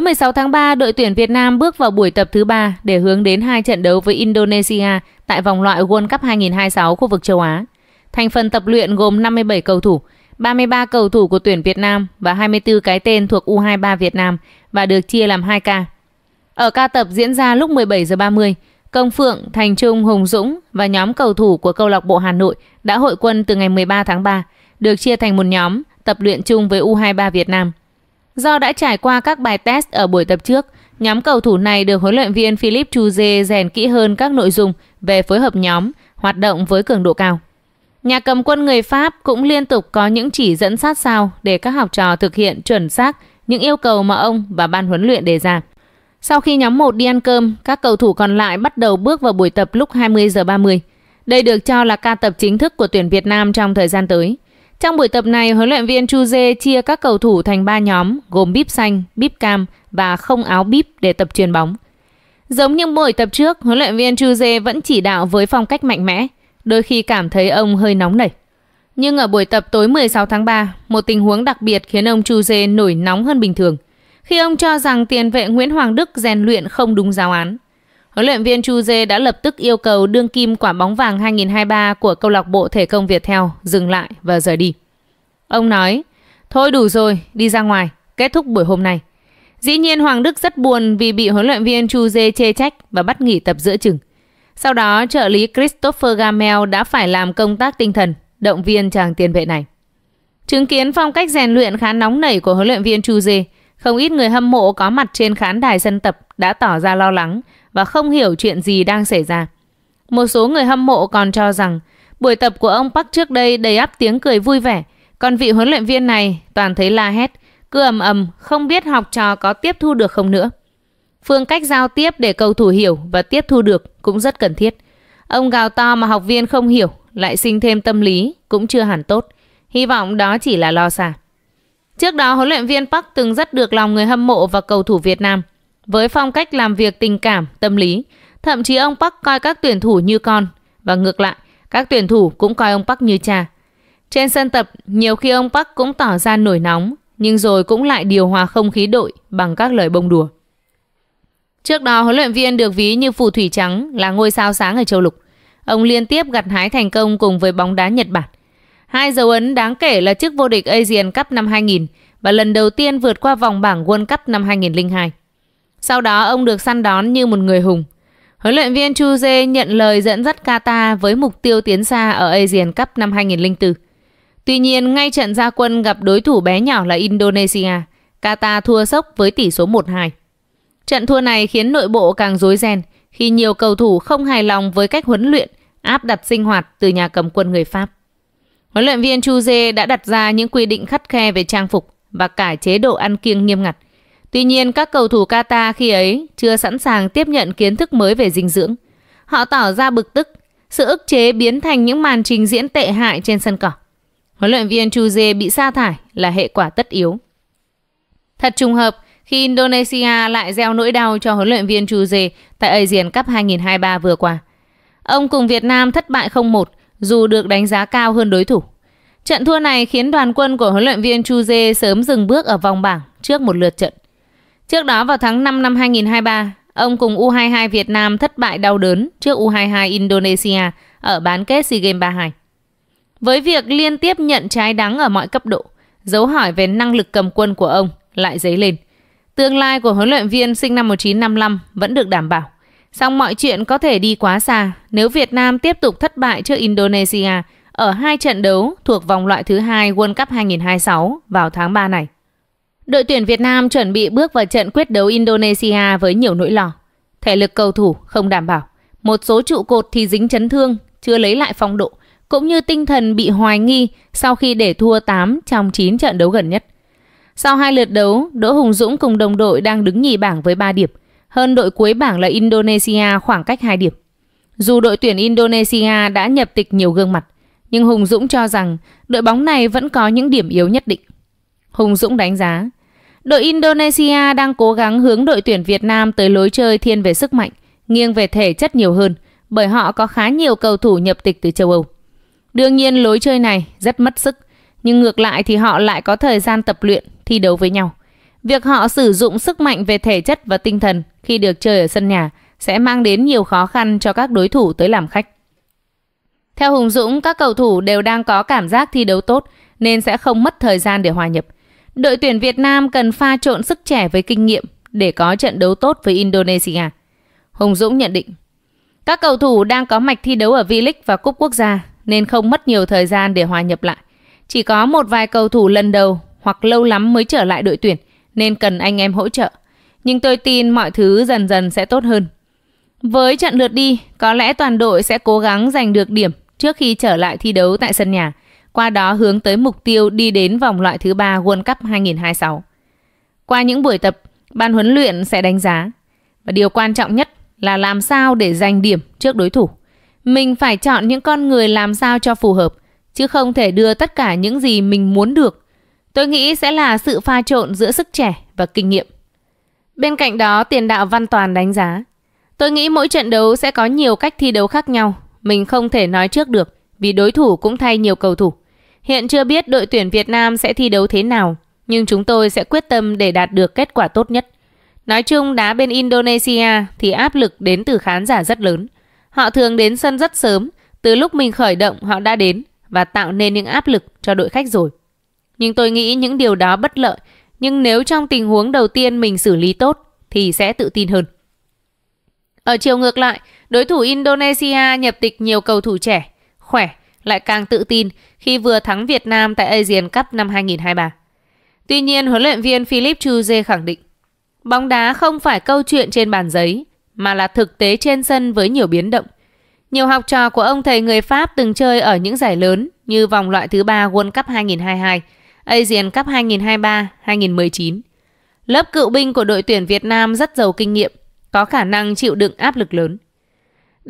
Tối 16 tháng 3, đội tuyển Việt Nam bước vào buổi tập thứ 3 để hướng đến hai trận đấu với Indonesia tại vòng loại World Cup 2026 khu vực châu Á. Thành phần tập luyện gồm 57 cầu thủ, 33 cầu thủ của tuyển Việt Nam và 24 cái tên thuộc U23 Việt Nam và được chia làm 2 ca. Ở ca tập diễn ra lúc 17 giờ 30, Công Phượng, Thành Trung, Hùng Dũng và nhóm cầu thủ của câu lạc bộ Hà Nội đã hội quân từ ngày 13 tháng 3, được chia thành một nhóm tập luyện chung với U23 Việt Nam. Do đã trải qua các bài test ở buổi tập trước, nhóm cầu thủ này được huấn luyện viên Philip Chuze rèn kỹ hơn các nội dung về phối hợp nhóm, hoạt động với cường độ cao. Nhà cầm quân người Pháp cũng liên tục có những chỉ dẫn sát sao để các học trò thực hiện chuẩn xác những yêu cầu mà ông và ban huấn luyện đề ra. Sau khi nhóm 1 đi ăn cơm, các cầu thủ còn lại bắt đầu bước vào buổi tập lúc 20 giờ 30. Đây được cho là ca tập chính thức của tuyển Việt Nam trong thời gian tới. Trong buổi tập này, huấn luyện viên Chu Dê chia các cầu thủ thành 3 nhóm gồm bíp xanh, bíp cam và không áo bíp để tập truyền bóng. Giống như buổi tập trước, huấn luyện viên Chu Dê vẫn chỉ đạo với phong cách mạnh mẽ, đôi khi cảm thấy ông hơi nóng nảy. Nhưng ở buổi tập tối 16 tháng 3, một tình huống đặc biệt khiến ông Chu Dê nổi nóng hơn bình thường, khi ông cho rằng tiền vệ Nguyễn Hoàng Đức rèn luyện không đúng giáo án. Huấn luyện viên Chu Dê đã lập tức yêu cầu đương kim quả bóng vàng 2023 của câu lạc bộ thể công Việt theo dừng lại và rời đi. Ông nói, thôi đủ rồi, đi ra ngoài, kết thúc buổi hôm nay. Dĩ nhiên Hoàng Đức rất buồn vì bị huấn luyện viên Chu Dê chê trách và bắt nghỉ tập giữa chừng. Sau đó, trợ lý Christopher Gamel đã phải làm công tác tinh thần, động viên chàng tiền vệ này. Chứng kiến phong cách rèn luyện khá nóng nảy của huấn luyện viên Chu Dê, không ít người hâm mộ có mặt trên khán đài sân tập đã tỏ ra lo lắng và không hiểu chuyện gì đang xảy ra. Một số người hâm mộ còn cho rằng buổi tập của ông Park trước đây đầy áp tiếng cười vui vẻ, còn vị huấn luyện viên này toàn thấy la hét, cứ ầm ầm, không biết học trò có tiếp thu được không nữa. Phương cách giao tiếp để cầu thủ hiểu và tiếp thu được cũng rất cần thiết. Ông gào to mà học viên không hiểu, lại sinh thêm tâm lý cũng chưa hẳn tốt. Hy vọng đó chỉ là lo xa. Trước đó huấn luyện viên Park từng rất được lòng người hâm mộ và cầu thủ Việt Nam. Với phong cách làm việc tình cảm, tâm lý, thậm chí ông Park coi các tuyển thủ như con và ngược lại, các tuyển thủ cũng coi ông Park như cha. Trên sân tập, nhiều khi ông Park cũng tỏ ra nổi nóng, nhưng rồi cũng lại điều hòa không khí đội bằng các lời bông đùa. Trước đó, huấn luyện viên được ví như phù thủy trắng là ngôi sao sáng ở châu lục. Ông liên tiếp gặt hái thành công cùng với bóng đá Nhật Bản. Hai dấu ấn đáng kể là chức vô địch Asian Cup năm 2000 và lần đầu tiên vượt qua vòng bảng World Cup năm 2002. Sau đó ông được săn đón như một người hùng. Huấn luyện viên Chu Jae nhận lời dẫn dắt Qatar với mục tiêu tiến xa ở Asian Cup năm 2004. Tuy nhiên, ngay trận gia quân gặp đối thủ bé nhỏ là Indonesia, Qatar thua sốc với tỷ số 1-2. Trận thua này khiến nội bộ càng rối ren khi nhiều cầu thủ không hài lòng với cách huấn luyện, áp đặt sinh hoạt từ nhà cầm quân người Pháp. Huấn luyện viên Chu Dê đã đặt ra những quy định khắt khe về trang phục và cả chế độ ăn kiêng nghiêm ngặt – Tuy nhiên các cầu thủ Qatar khi ấy chưa sẵn sàng tiếp nhận kiến thức mới về dinh dưỡng. Họ tỏ ra bực tức, sự ức chế biến thành những màn trình diễn tệ hại trên sân cỏ. Huấn luyện viên Chuze bị sa thải là hệ quả tất yếu. Thật trùng hợp khi Indonesia lại gieo nỗi đau cho huấn luyện viên Chuze tại Asian Cup 2023 vừa qua. Ông cùng Việt Nam thất bại 0-1 dù được đánh giá cao hơn đối thủ. Trận thua này khiến đoàn quân của huấn luyện viên Chuze sớm dừng bước ở vòng bảng trước một lượt trận. Trước đó vào tháng 5 năm 2023, ông cùng U22 Việt Nam thất bại đau đớn trước U22 Indonesia ở bán kết SEA Games 32. Với việc liên tiếp nhận trái đắng ở mọi cấp độ, dấu hỏi về năng lực cầm quân của ông lại dấy lên. Tương lai của huấn luyện viên sinh năm 1955 vẫn được đảm bảo. Song mọi chuyện có thể đi quá xa nếu Việt Nam tiếp tục thất bại trước Indonesia ở hai trận đấu thuộc vòng loại thứ hai World Cup 2026 vào tháng 3 này. Đội tuyển Việt Nam chuẩn bị bước vào trận quyết đấu Indonesia với nhiều nỗi lo. Thể lực cầu thủ không đảm bảo, một số trụ cột thì dính chấn thương, chưa lấy lại phong độ, cũng như tinh thần bị hoài nghi sau khi để thua 8 trong 9 trận đấu gần nhất. Sau hai lượt đấu, Đỗ Hùng Dũng cùng đồng đội đang đứng nhì bảng với 3 điểm, hơn đội cuối bảng là Indonesia khoảng cách 2 điểm. Dù đội tuyển Indonesia đã nhập tịch nhiều gương mặt, nhưng Hùng Dũng cho rằng đội bóng này vẫn có những điểm yếu nhất định. Hùng Dũng đánh giá, Đội Indonesia đang cố gắng hướng đội tuyển Việt Nam tới lối chơi thiên về sức mạnh, nghiêng về thể chất nhiều hơn, bởi họ có khá nhiều cầu thủ nhập tịch từ châu Âu. Đương nhiên lối chơi này rất mất sức, nhưng ngược lại thì họ lại có thời gian tập luyện, thi đấu với nhau. Việc họ sử dụng sức mạnh về thể chất và tinh thần khi được chơi ở sân nhà sẽ mang đến nhiều khó khăn cho các đối thủ tới làm khách. Theo Hùng Dũng, các cầu thủ đều đang có cảm giác thi đấu tốt nên sẽ không mất thời gian để hòa nhập – Đội tuyển Việt Nam cần pha trộn sức trẻ với kinh nghiệm để có trận đấu tốt với Indonesia. Hùng Dũng nhận định, các cầu thủ đang có mạch thi đấu ở V-League và Cúp Quốc gia nên không mất nhiều thời gian để hòa nhập lại. Chỉ có một vài cầu thủ lần đầu hoặc lâu lắm mới trở lại đội tuyển nên cần anh em hỗ trợ. Nhưng tôi tin mọi thứ dần dần sẽ tốt hơn. Với trận lượt đi, có lẽ toàn đội sẽ cố gắng giành được điểm trước khi trở lại thi đấu tại sân nhà – qua đó hướng tới mục tiêu đi đến vòng loại thứ ba World Cup 2026. Qua những buổi tập, ban huấn luyện sẽ đánh giá. Và điều quan trọng nhất là làm sao để giành điểm trước đối thủ. Mình phải chọn những con người làm sao cho phù hợp, chứ không thể đưa tất cả những gì mình muốn được. Tôi nghĩ sẽ là sự pha trộn giữa sức trẻ và kinh nghiệm. Bên cạnh đó, tiền đạo Văn Toàn đánh giá. Tôi nghĩ mỗi trận đấu sẽ có nhiều cách thi đấu khác nhau, mình không thể nói trước được vì đối thủ cũng thay nhiều cầu thủ. Hiện chưa biết đội tuyển Việt Nam sẽ thi đấu thế nào, nhưng chúng tôi sẽ quyết tâm để đạt được kết quả tốt nhất. Nói chung đá bên Indonesia thì áp lực đến từ khán giả rất lớn. Họ thường đến sân rất sớm, từ lúc mình khởi động họ đã đến và tạo nên những áp lực cho đội khách rồi. Nhưng tôi nghĩ những điều đó bất lợi, nhưng nếu trong tình huống đầu tiên mình xử lý tốt thì sẽ tự tin hơn. Ở chiều ngược lại, đối thủ Indonesia nhập tịch nhiều cầu thủ trẻ, khỏe, lại càng tự tin khi vừa thắng Việt Nam tại Asian Cup năm 2023. Tuy nhiên, huấn luyện viên Philip Chuze khẳng định, bóng đá không phải câu chuyện trên bàn giấy, mà là thực tế trên sân với nhiều biến động. Nhiều học trò của ông thầy người Pháp từng chơi ở những giải lớn như vòng loại thứ ba World Cup 2022, Asian Cup 2023, 2019. Lớp cựu binh của đội tuyển Việt Nam rất giàu kinh nghiệm, có khả năng chịu đựng áp lực lớn.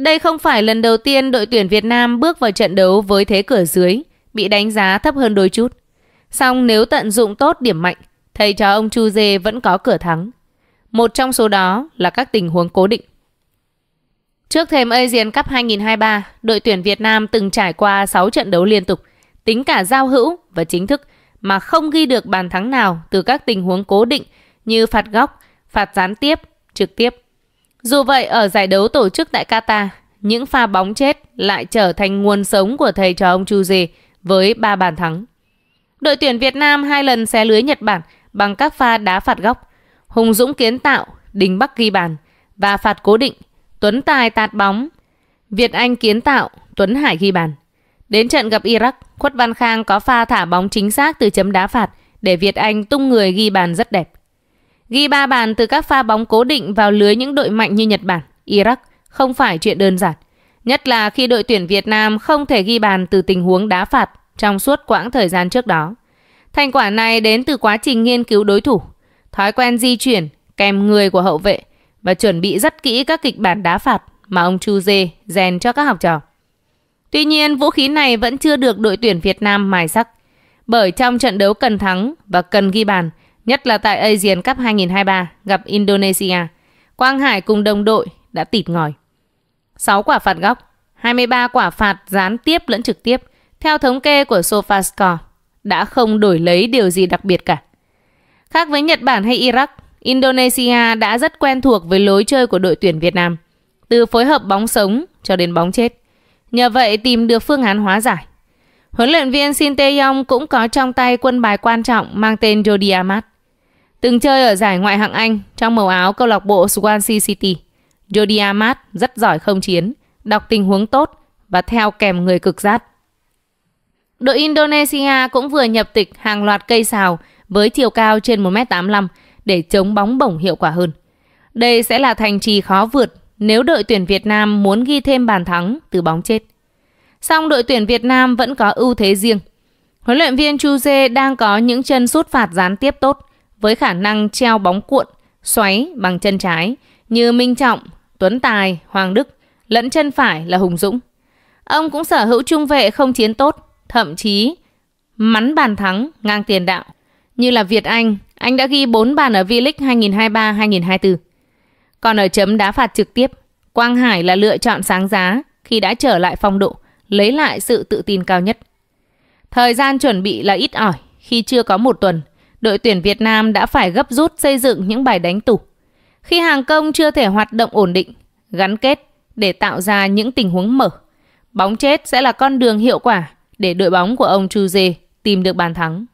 Đây không phải lần đầu tiên đội tuyển Việt Nam bước vào trận đấu với thế cửa dưới, bị đánh giá thấp hơn đôi chút. Song nếu tận dụng tốt điểm mạnh, thầy trò ông Chu Dê vẫn có cửa thắng. Một trong số đó là các tình huống cố định. Trước thềm Asian Cup 2023, đội tuyển Việt Nam từng trải qua 6 trận đấu liên tục, tính cả giao hữu và chính thức mà không ghi được bàn thắng nào từ các tình huống cố định như phạt góc, phạt gián tiếp, trực tiếp. Dù vậy, ở giải đấu tổ chức tại Qatar, những pha bóng chết lại trở thành nguồn sống của thầy trò ông Chu Dê với 3 bàn thắng. Đội tuyển Việt Nam hai lần xé lưới Nhật Bản bằng các pha đá phạt góc. Hùng Dũng kiến tạo, Đình Bắc ghi bàn và phạt cố định. Tuấn Tài tạt bóng, Việt Anh kiến tạo, Tuấn Hải ghi bàn. Đến trận gặp Iraq, Khuất Văn Khang có pha thả bóng chính xác từ chấm đá phạt để Việt Anh tung người ghi bàn rất đẹp. Ghi ba bàn từ các pha bóng cố định vào lưới những đội mạnh như Nhật Bản, Iraq không phải chuyện đơn giản. Nhất là khi đội tuyển Việt Nam không thể ghi bàn từ tình huống đá phạt trong suốt quãng thời gian trước đó. Thành quả này đến từ quá trình nghiên cứu đối thủ, thói quen di chuyển, kèm người của hậu vệ và chuẩn bị rất kỹ các kịch bản đá phạt mà ông Chu Dê rèn cho các học trò. Tuy nhiên, vũ khí này vẫn chưa được đội tuyển Việt Nam mài sắc, bởi trong trận đấu cần thắng và cần ghi bàn nhất là tại Asian Cup 2023 gặp Indonesia. Quang Hải cùng đồng đội đã tịt ngòi. 6 quả phạt góc, 23 quả phạt gián tiếp lẫn trực tiếp, theo thống kê của SofaScore, đã không đổi lấy điều gì đặc biệt cả. Khác với Nhật Bản hay Iraq, Indonesia đã rất quen thuộc với lối chơi của đội tuyển Việt Nam, từ phối hợp bóng sống cho đến bóng chết. Nhờ vậy tìm được phương án hóa giải. Huấn luyện viên Shin Tae-yong cũng có trong tay quân bài quan trọng mang tên Jody Amat. Từng chơi ở giải ngoại hạng Anh trong màu áo câu lạc bộ Swansea City. Jody Amat rất giỏi không chiến, đọc tình huống tốt và theo kèm người cực giác. Đội Indonesia cũng vừa nhập tịch hàng loạt cây xào với chiều cao trên 1m85 để chống bóng bổng hiệu quả hơn. Đây sẽ là thành trì khó vượt nếu đội tuyển Việt Nam muốn ghi thêm bàn thắng từ bóng chết song đội tuyển Việt Nam vẫn có ưu thế riêng. Huấn luyện viên Chu Dê đang có những chân sút phạt gián tiếp tốt với khả năng treo bóng cuộn, xoáy bằng chân trái như Minh Trọng, Tuấn Tài, Hoàng Đức, lẫn chân phải là Hùng Dũng. Ông cũng sở hữu trung vệ không chiến tốt, thậm chí mắn bàn thắng ngang tiền đạo. Như là Việt Anh, anh đã ghi 4 bàn ở V-League 2023-2024. Còn ở chấm đá phạt trực tiếp, Quang Hải là lựa chọn sáng giá khi đã trở lại phong độ – lấy lại sự tự tin cao nhất. Thời gian chuẩn bị là ít ỏi, khi chưa có một tuần, đội tuyển Việt Nam đã phải gấp rút xây dựng những bài đánh tủ. Khi hàng công chưa thể hoạt động ổn định, gắn kết để tạo ra những tình huống mở. Bóng chết sẽ là con đường hiệu quả để đội bóng của ông Chu Dê tìm được bàn thắng.